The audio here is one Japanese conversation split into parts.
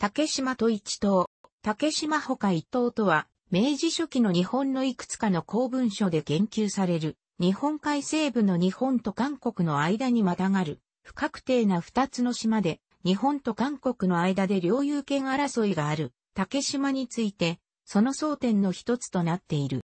竹島と一島。竹島ほか一島とは、明治初期の日本のいくつかの公文書で言及される、日本海西部の日本と韓国の間にまたがる、不確定な二つの島で、日本と韓国の間で領有権争いがある、竹島について、その争点の一つとなっている。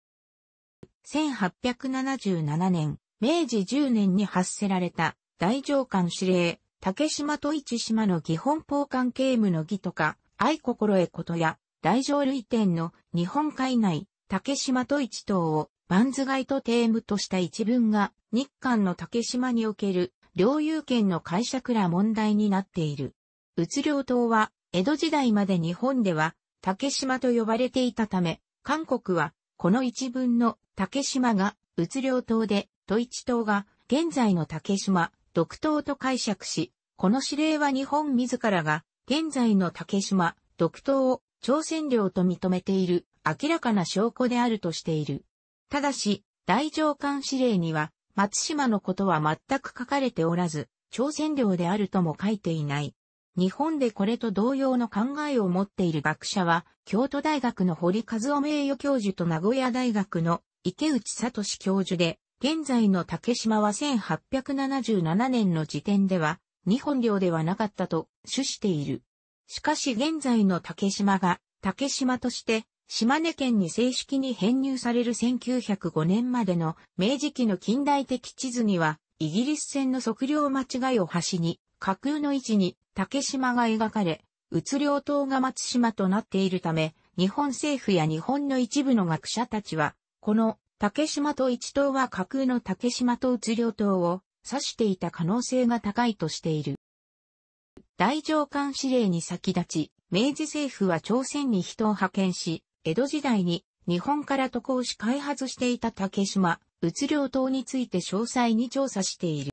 1877年、明治10年に発せられた、大上官指令、竹島と一島の基本法関係務の儀とか、愛心へことや、大乗類典の日本海内、竹島と一島を、万図外とテームとした一文が、日韓の竹島における、領有権の解釈ら問題になっている。うつ領島は、江戸時代まで日本では、竹島と呼ばれていたため、韓国は、この一文の竹島が、うつ領島で、都一島が、現在の竹島、独島と解釈し、この指令は日本自らが、現在の竹島、独島を朝鮮領と認めている明らかな証拠であるとしている。ただし、大上官指令には、松島のことは全く書かれておらず、朝鮮領であるとも書いていない。日本でこれと同様の考えを持っている学者は、京都大学の堀和夫名誉教授と名古屋大学の池内聡教授で、現在の竹島は1877年の時点では、日本領ではなかったと主している。しかし現在の竹島が竹島として島根県に正式に編入される1905年までの明治期の近代的地図にはイギリス船の測量間違いを端に架空の位置に竹島が描かれ、うつ領島が松島となっているため、日本政府や日本の一部の学者たちは、この竹島と一島は架空の竹島とうつ領島を指していた可能性が高いとしている。大上官指令に先立ち、明治政府は朝鮮に人を派遣し、江戸時代に日本から渡航し開発していた竹島、鬱領島について詳細に調査している。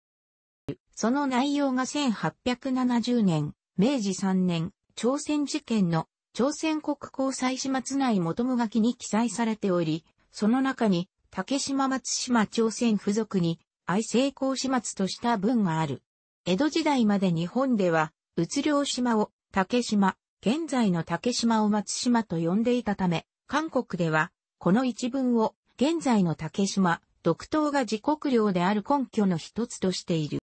その内容が1870年、明治3年、朝鮮事件の朝鮮国交祭始末内元無書きに記載されており、その中に竹島松島朝鮮付属に愛成功始末とした文がある。江戸時代まで日本では、うつ島を竹島、現在の竹島を松島と呼んでいたため、韓国では、この一文を、現在の竹島、独島が自国領である根拠の一つとしている。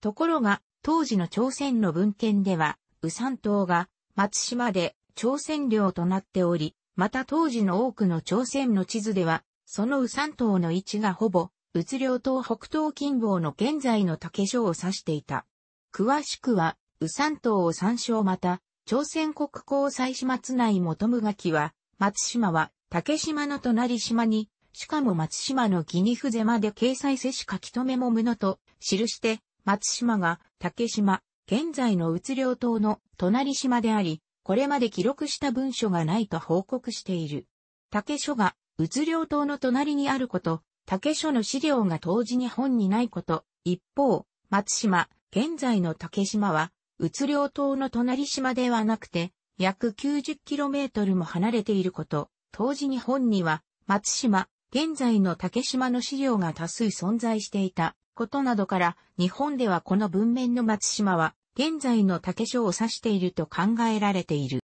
ところが、当時の朝鮮の文献では、ウサン島が松島で朝鮮領となっており、また当時の多くの朝鮮の地図では、そのウサン島の位置がほぼ宇都領島北東近傍の現在の竹所を指していた。詳しくは、宇山島を参照また、朝鮮国交祭始末内元無垣は、松島は竹島の隣島に、しかも松島のギニフまで掲載せし書き留めも無のと、記して、松島が竹島、現在の宇都領島の隣島であり、これまで記録した文書がないと報告している。竹書が、宇都領島の隣にあること、竹書の資料が当時日本にないこと。一方、松島、現在の竹島は、うつ領島の隣島ではなくて、約 90km も離れていること。当時日本には、松島、現在の竹島の資料が多数存在していたことなどから、日本ではこの文面の松島は、現在の竹書を指していると考えられている。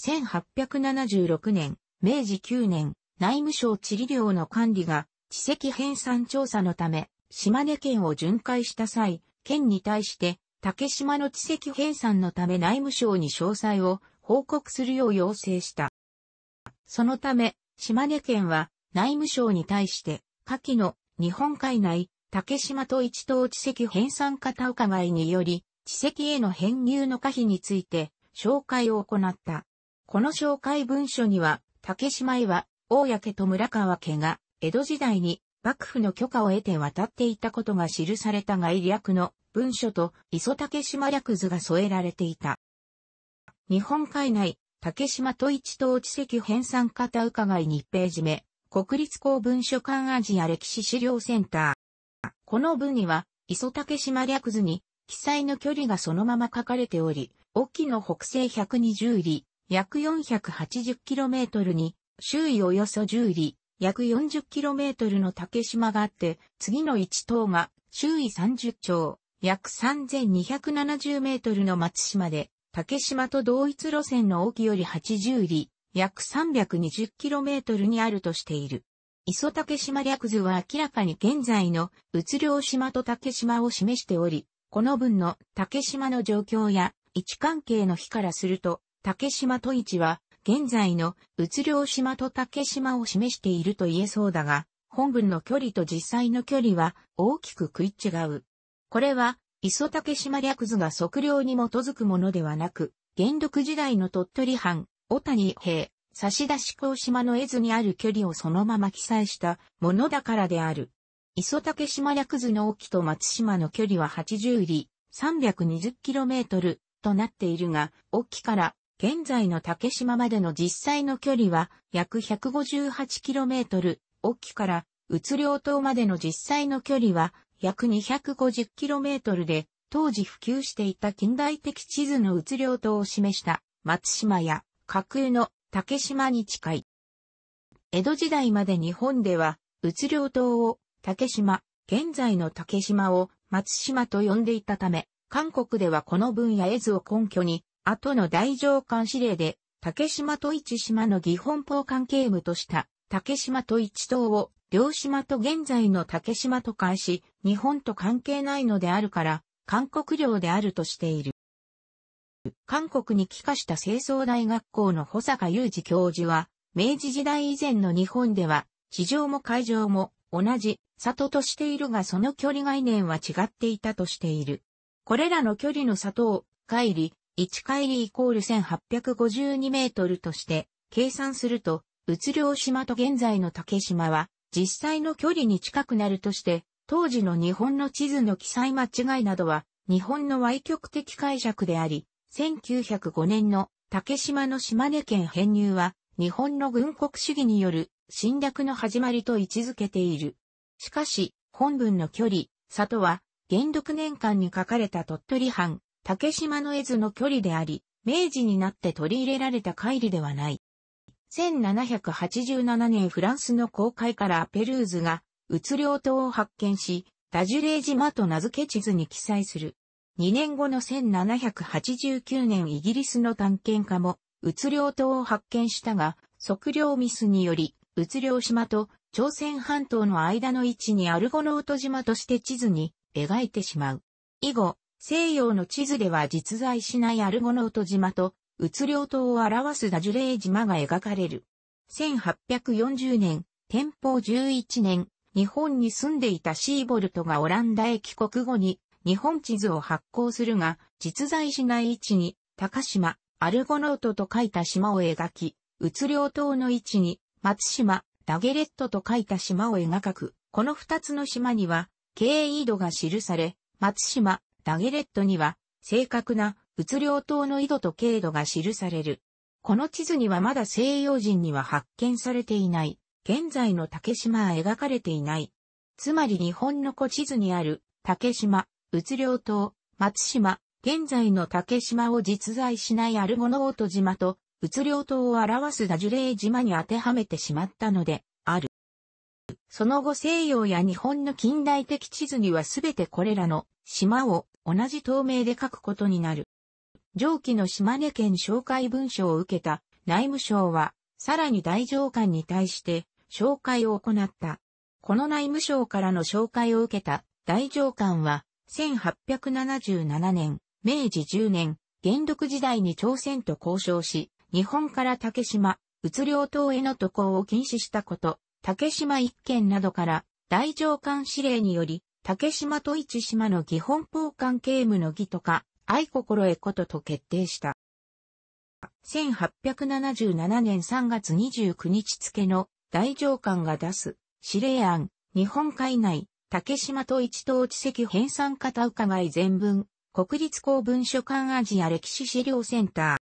1876年、明治9年、内務省地理領の管理が地籍編纂調査のため、島根県を巡回した際、県に対して、竹島の地籍編纂のため内務省に詳細を報告するよう要請した。そのため、島根県は内務省に対して、下記の日本海内、竹島と一等地籍編纂片岡いにより、地籍への編入の可否について、紹介を行った。この紹介文書には、竹島は、大けと村川家が、江戸時代に幕府の許可を得て渡っていたことが記された外略の文書と磯竹島略図が添えられていた。日本海内、竹島都一等地籍編纂方伺い日ページ目、国立公文書館アジア歴史資料センター。この文には、磯竹島略図に、記載の距離がそのまま書かれており、沖の北西120里、約 480km に、周囲およそ10里、約 40km の竹島があって、次の1島が周囲30町、約 3270m の松島で、竹島と同一路線の沖より80里、約 320km にあるとしている。磯竹島略図は明らかに現在の宇領島と竹島を示しており、この文の竹島の状況や位置関係の比からすると、竹島と位置は現在の宇領島と竹島を示していると言えそうだが、本文の距離と実際の距離は大きく食い違う。これは、磯竹島略図が測量に基づくものではなく、元禄時代の鳥取藩、小谷平、差出港島の絵図にある距離をそのまま記載したものだからである。磯竹島略図の沖と松島の距離は80里、320km となっているが、沖から現在の竹島までの実際の距離は約 158km、沖から宇つ領島までの実際の距離は約 250km で、当時普及していた近代的地図の宇つ領島を示した松島や架空の竹島に近い。江戸時代まで日本では、宇つ領島を竹島、現在の竹島を松島と呼んでいたため、韓国ではこの文や絵図を根拠に、後の大上官司令で、竹島と一島の義本法関係部とした、竹島と一島を、両島と現在の竹島と関し、日本と関係ないのであるから、韓国領であるとしている。韓国に帰化した清掃大学校の保坂雄二教授は、明治時代以前の日本では、地上も海上も同じ里としているがその距離概念は違っていたとしている。これらの距離の里を、帰り、1海里イコール1852メートルとして計算すると、宇津両島と現在の竹島は実際の距離に近くなるとして、当時の日本の地図の記載間違いなどは日本の歪曲的解釈であり、1905年の竹島の島根県編入は日本の軍国主義による侵略の始まりと位置づけている。しかし、本文の距離、里は、元禄年間に書かれた鳥取藩、竹島の絵図の距離であり、明治になって取り入れられた乖離ではない。1787年フランスの公開からペルーズが、うつ領島を発見し、ダジュレー島と名付け地図に記載する。2年後の1789年イギリスの探検家も、うつ領島を発見したが、測量ミスにより、うつ領島と朝鮮半島の間の位置にアルゴノート島として地図に描いてしまう。以後、西洋の地図では実在しないアルゴノート島と、うつ領島を表すダジュレー島が描かれる。1840年、天保11年、日本に住んでいたシーボルトがオランダへ帰国後に、日本地図を発行するが、実在しない位置に、高島、アルゴノートと書いた島を描き、うつ領島の位置に、松島、ダゲレットと書いた島を描く。この二つの島には、経営度が記され、松島、ダゲレットには、正確な、物量等の緯度と経度が記される。この地図にはまだ西洋人には発見されていない。現在の竹島は描かれていない。つまり日本の古地図にある竹島、物量島、松島、現在の竹島を実在しないアルゴノオト島と、物量島を表すダジュレー島に当てはめてしまったので、ある。その後西洋や日本の近代的地図にはすべてこれらの島を同じ透明で書くことになる。上記の島根県紹介文書を受けた内務省は、さらに大上官に対して紹介を行った。この内務省からの紹介を受けた大上官は、1877年、明治10年、元禄時代に朝鮮と交渉し、日本から竹島、宇領島への渡航を禁止したこと、竹島一県などから大上官指令により、竹島と市島の基本法官刑務の儀とか、愛心へことと決定した。1877年3月29日付の大上官が出す指令案、日本海内、竹島と一等地籍編纂方伺い全文、国立公文書館アジア歴史資料センタ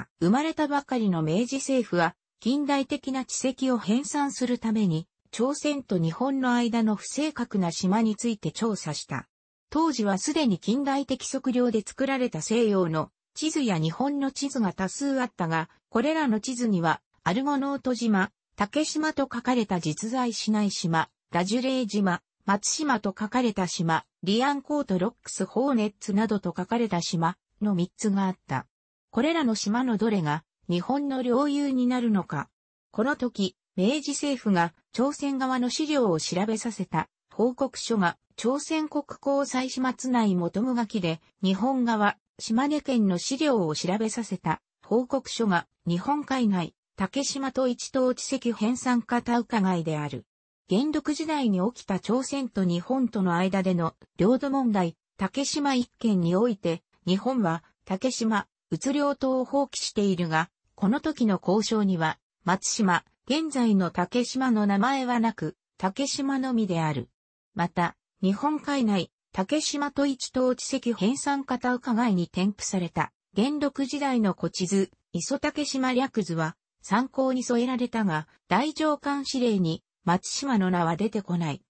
ー。生まれたばかりの明治政府は、近代的な地籍を編纂するために、朝鮮と日本の間の不正確な島について調査した。当時はすでに近代的測量で作られた西洋の地図や日本の地図が多数あったが、これらの地図には、アルゴノート島、竹島と書かれた実在しない島、ラジュレー島、松島と書かれた島、リアンコートロックスホーネッツなどと書かれた島の3つがあった。これらの島のどれが日本の領有になるのか。この時、明治政府が朝鮮側の資料を調べさせた報告書が朝鮮国交祭始末内元無書で日本側島根県の資料を調べさせた報告書が日本海内竹島と一等地籍編産化田伺いである。元禄時代に起きた朝鮮と日本との間での領土問題、竹島一県において、日本は竹島、うつ領島を放棄しているが、この時の交渉には、松島、現在の竹島の名前はなく、竹島のみである。また、日本海内、竹島と一等地籍編纂方。伺外に添付された、元禄時代の古地図、磯竹島略図は、参考に添えられたが、大上官司令に、松島の名は出てこない。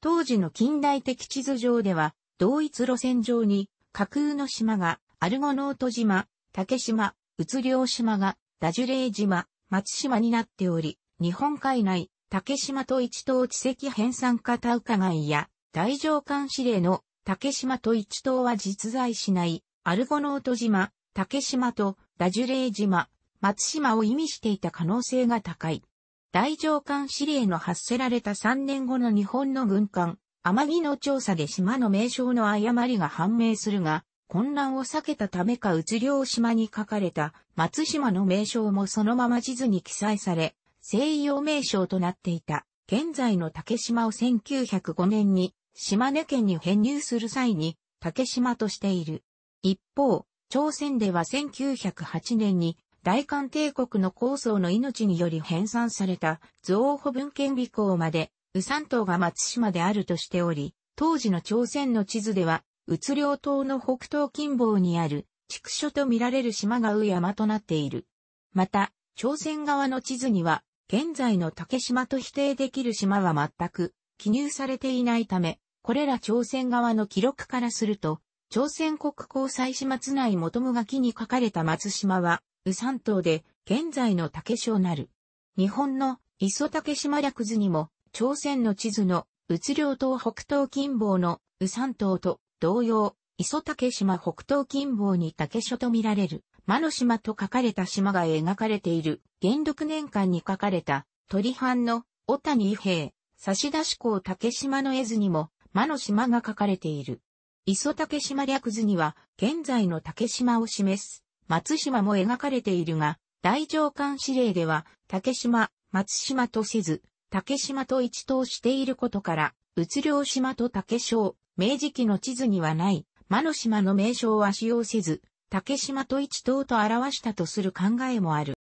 当時の近代的地図上では、同一路線上に、架空の島が、アルゴノート島、竹島、宇津両島が、ダジュレー島、松島になっており、日本海内、竹島と一島地籍編産化田いや、大上官司令の竹島と一島は実在しない、アルゴノート島、竹島とダジュレイ島、松島を意味していた可能性が高い。大上官司令の発せられた3年後の日本の軍艦、天城の調査で島の名称の誤りが判明するが、混乱を避けたためかうつりょう島に書かれた松島の名称もそのまま地図に記載され、西洋名称となっていた、現在の竹島を1905年に、島根県に編入する際に、竹島としている。一方、朝鮮では1908年に、大韓帝国の構想の命により編纂された、造保文献備行まで、宇山島が松島であるとしており、当時の朝鮮の地図では、宇津領島の北東近傍にある、畜所と見られる島が宇山となっている。また、朝鮮側の地図には、現在の竹島と否定できる島は全く記入されていないため、これら朝鮮側の記録からすると、朝鮮国交祭始末内元無書きに書かれた松島は、宇山島で、現在の竹省なる。日本の磯竹島略図にも、朝鮮の地図の、宇領島北東近傍の宇山島と同様、磯竹島北東近傍に竹所と見られる。魔の島と書かれた島が描かれている、元禄年間に書かれた、鳥藩の、小谷伊兵、差出港竹島の絵図にも、魔の島が書かれている。磯竹島略図には、現在の竹島を示す、松島も描かれているが、大上官指令では、竹島、松島とせず、竹島と一等していることから、移領島と竹章、明治期の地図にはない、魔の島の名称は使用せず、竹島と一島と表したとする考えもある。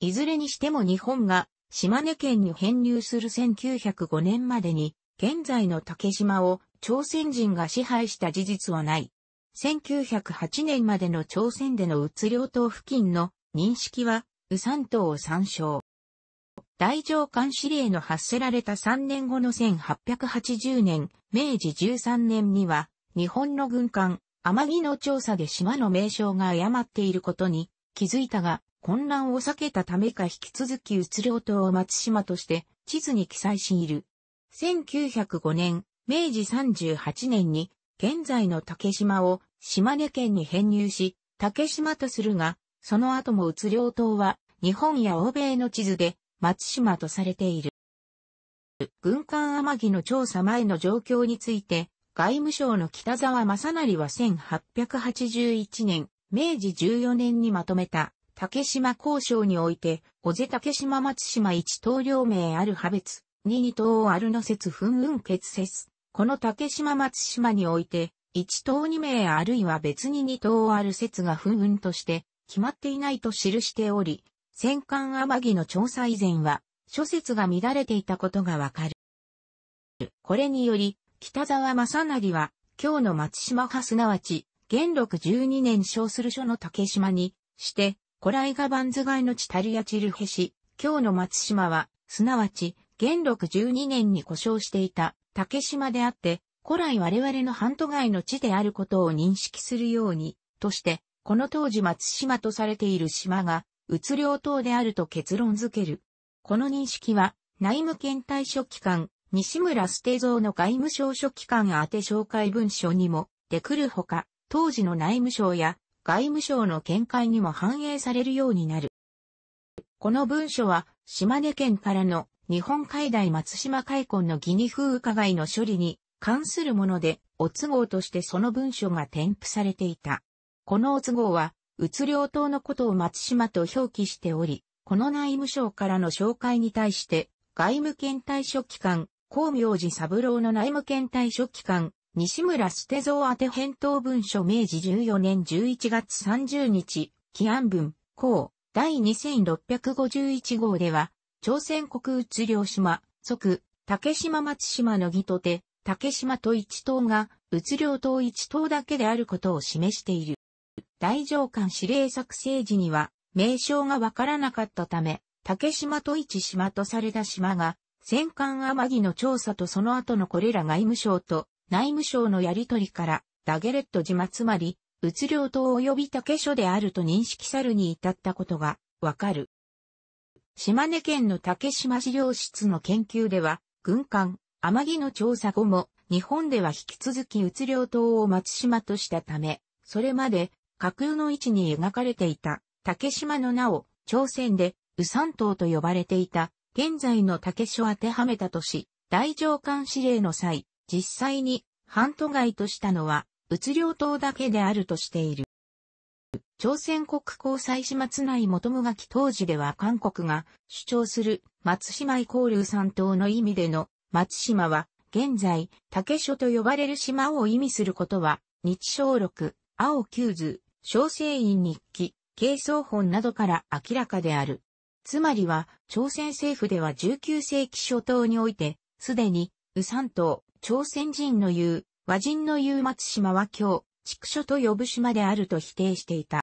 いずれにしても日本が島根県に編入する1905年までに、現在の竹島を朝鮮人が支配した事実はない。1908年までの朝鮮での移領島付近の認識は、右山島を参照。大上官司令の発せられた3年後の1880年、明治13年には、日本の軍艦、天城の調査で島の名称が誤っていることに気づいたが、混乱を避けたためか引き続きうつ領島を松島として地図に記載している。1905年、明治38年に現在の竹島を島根県に編入し、竹島とするが、その後もうつ領島は日本や欧米の地図で松島とされている。軍艦天城の調査前の状況について、外務省の北沢正成は1881年、明治14年にまとめた、竹島交渉において、小瀬竹島松島一島領名ある派別、二二島あるの説紛運結説。この竹島松島において、一島二名あるいは別に二島ある説が紛運として、決まっていないと記しており、戦艦天城の調査以前は、諸説が乱れていたことがわかる。これにより、北沢正成は、今日の松島派すなわち、元禄十二年小する書の竹島に、して、古来が万頭街の地タリアチルヘし、今日の松島は、すなわち、元禄十二年に故障していた竹島であって、古来我々の半島外の地であることを認識するように、として、この当時松島とされている島が、うつ領島であると結論づける。この認識は、内務検体書機関、西村捨定蔵の外務省書記官宛紹介文書にも出くるほか、当時の内務省や外務省の見解にも反映されるようになる。この文書は、島根県からの日本海大松島海根の義理風伺いの処理に関するもので、お都合としてその文書が添付されていた。このお都合は、うつ領島のことを松島と表記しており、この内務省からの紹介に対して、外務県対処機関、光明寺三郎の内務検体書記官、西村捨蔵宛返答文書明治14年11月30日、起案文、公、第2651号では、朝鮮国宇領島、即、竹島松島の義とて、竹島と一島が、宇領島一島だけであることを示している。大上官指令作成時には、名称がわからなかったため、竹島と一島とされた島が、戦艦天城の調査とその後のこれら外務省と内務省のやりとりから、ダゲレット島つまり、うつ領島及び竹所であると認識さるに至ったことがわかる。島根県の竹島資料室の研究では、軍艦、天城の調査後も、日本では引き続きうつ領島を松島としたため、それまで架空の位置に描かれていた竹島の名を朝鮮で、ウサン島と呼ばれていた現在の竹所当てはめたとし、大上官指令の際、実際に半都外としたのは、宇領島だけであるとしている。朝鮮国交祭始末内元無垣当時では韓国が主張する松島イコール三島の意味での松島は現在竹所と呼ばれる島を意味することは日小録、青九図、小聖院日記、軽装本などから明らかである。つまりは、朝鮮政府では19世紀初頭において、すでに、サ山島、朝鮮人の言う、和人の言う松島は今日、畜所と呼ぶ島であると否定していた。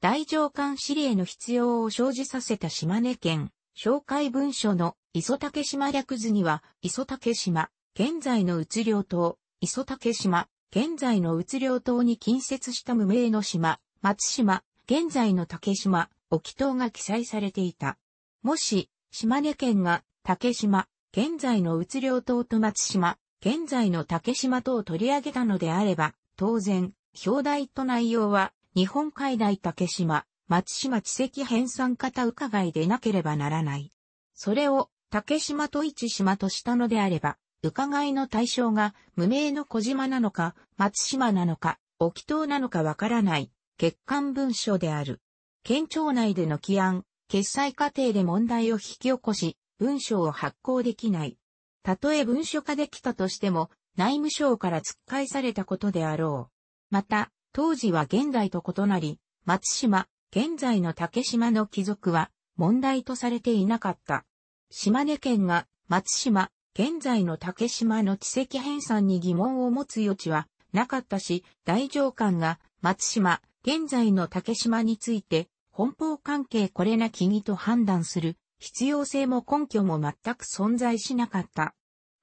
大上官司令の必要を生じさせた島根県、紹介文書の磯竹島略図には、磯竹島、現在の宇領島、磯竹島、現在の宇領島に近接した無名の島、松島、現在の竹島、沖島が記載されていた。もし、島根県が竹島、現在の宇領島と松島、現在の竹島とを取り上げたのであれば、当然、表題と内容は、日本海大竹島、松島地籍編纂型伺いでなければならない。それを、竹島と一島としたのであれば、伺いの対象が無名の小島なのか、松島なのか、沖島なのかわからない、欠陥文書である。県庁内での起案、決裁過程で問題を引き起こし、文書を発行できない。たとえ文書化できたとしても、内務省から突っ返されたことであろう。また、当時は現代と異なり、松島、現在の竹島の貴族は問題とされていなかった。島根県が松島、現在の竹島の地籍編纂に疑問を持つ余地はなかったし、大上官が松島、現在の竹島について本放関係これなき義と判断する必要性も根拠も全く存在しなかった。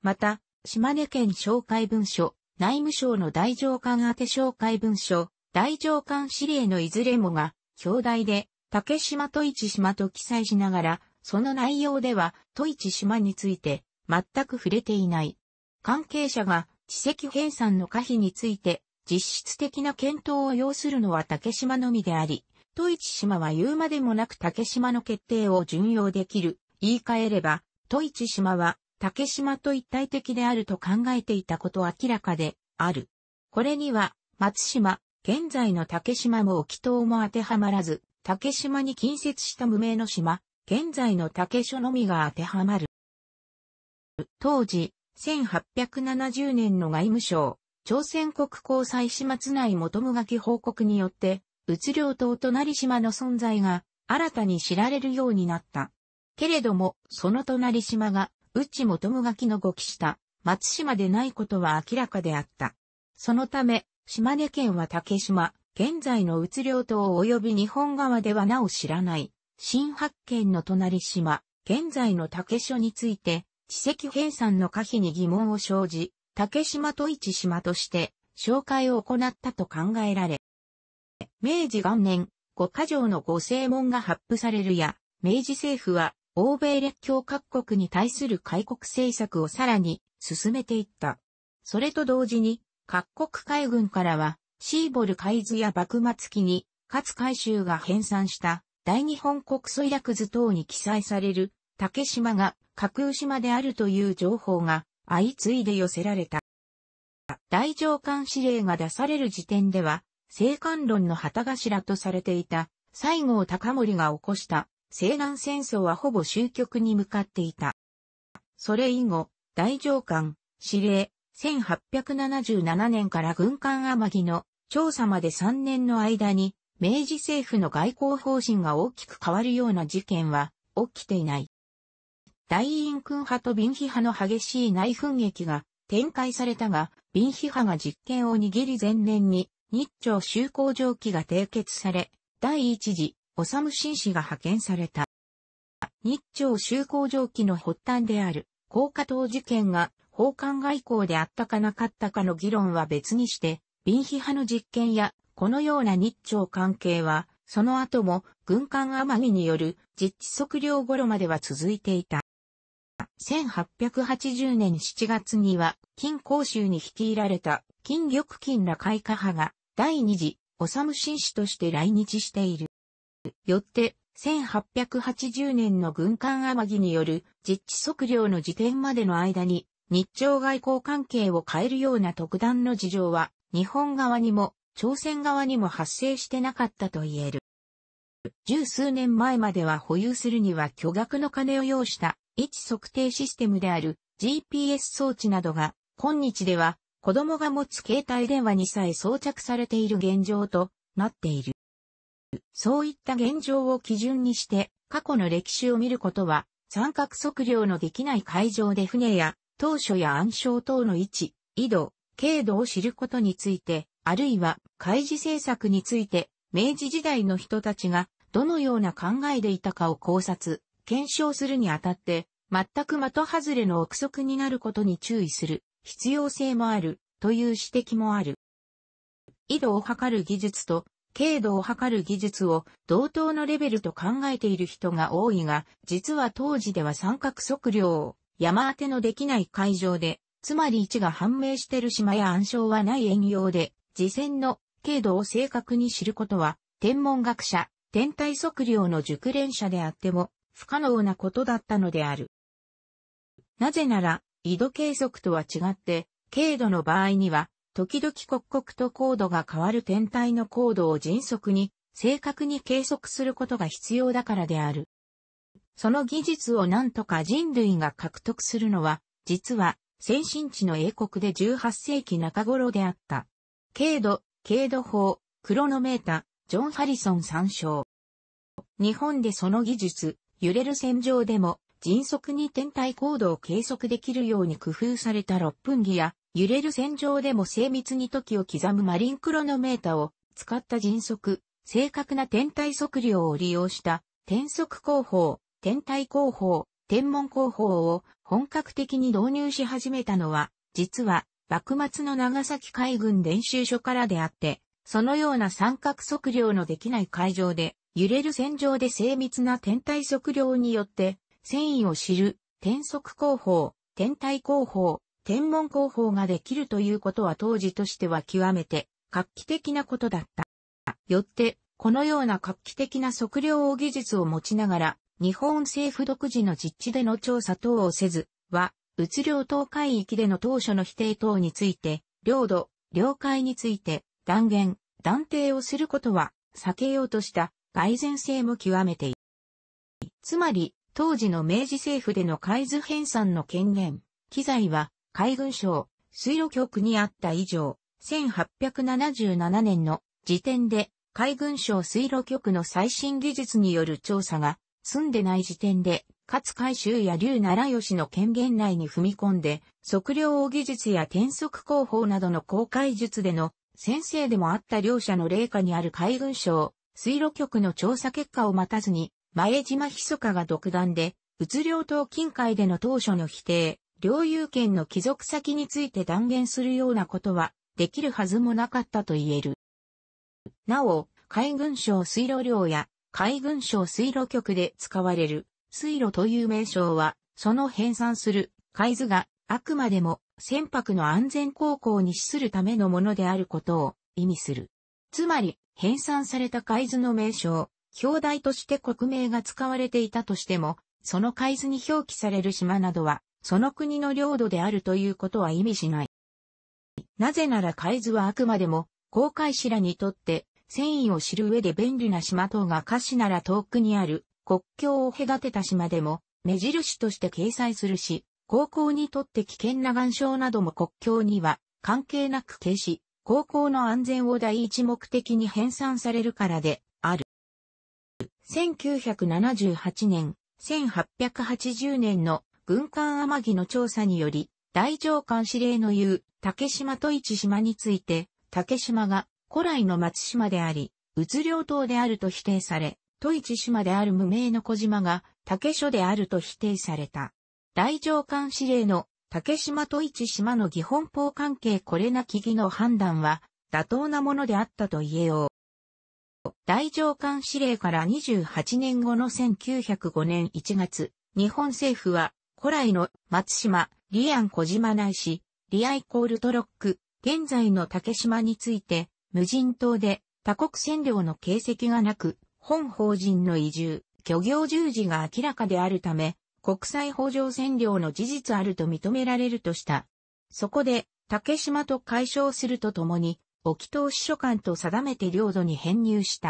また、島根県紹介文書、内務省の大上官宛紹介文書、大上官指令のいずれもが、表題で、竹島と市島と記載しながら、その内容では、と市島について、全く触れていない。関係者が、地籍編纂の可否について、実質的な検討を要するのは竹島のみであり、と市島は言うまでもなく竹島の決定を順用できる。言い換えれば、戸市島は竹島と一体的であると考えていたこと明らかである。これには、松島、現在の竹島も沖島も当てはまらず、竹島に近接した無名の島、現在の竹所のみが当てはまる。当時、1870年の外務省、朝鮮国交際始末内元無き報告によって、物量島隣島の存在が新たに知られるようになった。けれども、その隣島が、内が垣の動きした松島でないことは明らかであった。そのため、島根県は竹島、現在の宇領島及び日本側ではなお知らない、新発見の隣島、現在の竹所について、地籍編纂の可否に疑問を生じ、竹島と一島として、紹介を行ったと考えられ、明治元年、五箇条の御正門が発布されるや、明治政府は、欧米列強各国に対する開国政策をさらに進めていった。それと同時に、各国海軍からは、シーボル海図や幕末期に、勝海舟が編纂した大日本国水略図等に記載される竹島が架空島であるという情報が相次いで寄せられた。大上官指令が出される時点では生官論の旗頭とされていた西郷隆盛が起こした西南戦争はほぼ終局に向かっていた。それ以後、大上官、司令、1877年から軍艦天城の調査まで3年の間に、明治政府の外交方針が大きく変わるような事件は起きていない。大院君派と民批派の激しい内紛劇が展開されたが、民批派が実権を握り前年に日朝修好条記が締結され、第一次、修紳士が派遣された。日朝修好条記の発端である、高架島事件が、奉還外交であったかなかったかの議論は別にして、民批派の実験や、このような日朝関係は、その後も、軍艦天城による実地測量頃までは続いていた。1880年7月には、金甲州にき入られた金玉金ら開花派が第二次、ム新氏として来日している。よって、1880年の軍艦天城による実地測量の時点までの間に、日朝外交関係を変えるような特段の事情は、日本側にも、朝鮮側にも発生してなかったと言える。十数年前までは保有するには巨額の金を要した位置測定システムである GPS 装置などが今日では子供が持つ携帯電話にさえ装着されている現状となっている。そういった現状を基準にして、過去の歴史を見ることは、三角測量のできない海上で船や、当初や暗礁等の位置、緯度、経度を知ることについて、あるいは、開示政策について、明治時代の人たちが、どのような考えでいたかを考察、検証するにあたって、全く的外れの憶測になることに注意する。必要性もあるという指摘もある。緯度を測る技術と経度を測る技術を同等のレベルと考えている人が多いが、実は当時では三角測量を山当てのできない海上で、つまり位置が判明している島や暗礁はない遠洋で、次戦の経度を正確に知ることは、天文学者、天体測量の熟練者であっても不可能なことだったのである。なぜなら、緯度計測とは違って、軽度の場合には、時々刻々と高度が変わる天体の高度を迅速に、正確に計測することが必要だからである。その技術を何とか人類が獲得するのは、実は、先進地の英国で18世紀中頃であった。軽度、軽度法、クロノメータ、ジョン・ハリソン参照。日本でその技術、揺れる戦場でも迅速に天体高度を計測できるように工夫された6分儀や、揺れる線上でも精密に時を刻むマリンクロノメータを使った迅速、正確な天体測量を利用した天足工法、天体工法、天文工法を本格的に導入し始めたのは、実は幕末の長崎海軍練習所からであって、そのような三角測量のできない海上で、揺れる線上で精密な天体測量によって、繊維を知る、転足工法、天体工法、天文工法ができるということは当時としては極めて画期的なことだった。よって、このような画期的な測量技術を持ちながら、日本政府独自の実地での調査等をせず、は、物量領等海域での当初の否定等について、領土、領海について、断言、断定をすることは、避けようとした、外然性も極めている。つまり、当時の明治政府での海図編纂の権限、機材は海軍省、水路局にあった以上、1877年の時点で海軍省水路局の最新技術による調査が済んでない時点で、勝海舟や竜奈良吉の権限内に踏み込んで、測量技術や転速工法などの公開術での先生でもあった両者の霊下にある海軍省、水路局の調査結果を待たずに、前島密かが独断で、うつ領島近海での当初の否定、領有権の帰属先について断言するようなことは、できるはずもなかったと言える。なお、海軍省水路領や海軍省水路局で使われる水路という名称は、その編纂する海図があくまでも船舶の安全航行に資するためのものであることを意味する。つまり、編纂された海図の名称、表題として国名が使われていたとしても、その海図に表記される島などは、その国の領土であるということは意味しない。なぜなら海図はあくまでも、航海士らにとって、繊維を知る上で便利な島等が歌詞なら遠くにある国境を隔てた島でも目印として掲載するし、高校にとって危険な岩礁なども国境には関係なく消し、高校の安全を第一目的に編纂されるからで1978年、1880年の軍艦天城の調査により、大上官司令の言う竹島と市島について、竹島が古来の松島であり、うつ領島であると否定され、と市島である無名の小島が竹所であると否定された。大上官司令の竹島と市島の義本法関係これなき義の判断は妥当なものであったと言えよう。大上官指令から28年後の1905年1月、日本政府は古来の松島、リアン小島内市、リアイコールトロック、現在の竹島について、無人島で他国占領の形跡がなく、本法人の移住、漁業従事が明らかであるため、国際法上占領の事実あると認められるとした。そこで、竹島と解消するとともに、沖東司書官と定めて領土に編入した。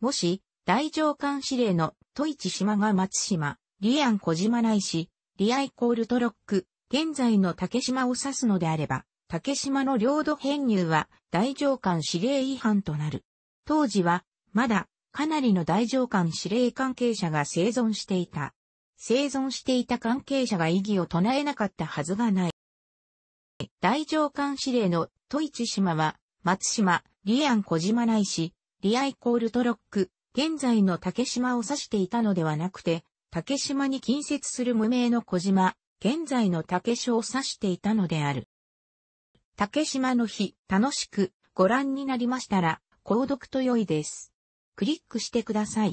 もし、大上官司令の戸市島が松島、リアン小島内市、リアイコールトロック、現在の竹島を指すのであれば、竹島の領土編入は大上官司令違反となる。当時は、まだ、かなりの大上官司令関係者が生存していた。生存していた関係者が異議を唱えなかったはずがない。大上官司令の戸市島は、松島、リアン小島内市、リアイコールトロック、現在の竹島を指していたのではなくて、竹島に近接する無名の小島、現在の竹所を指していたのである。竹島の日、楽しくご覧になりましたら、購読と良いです。クリックしてください。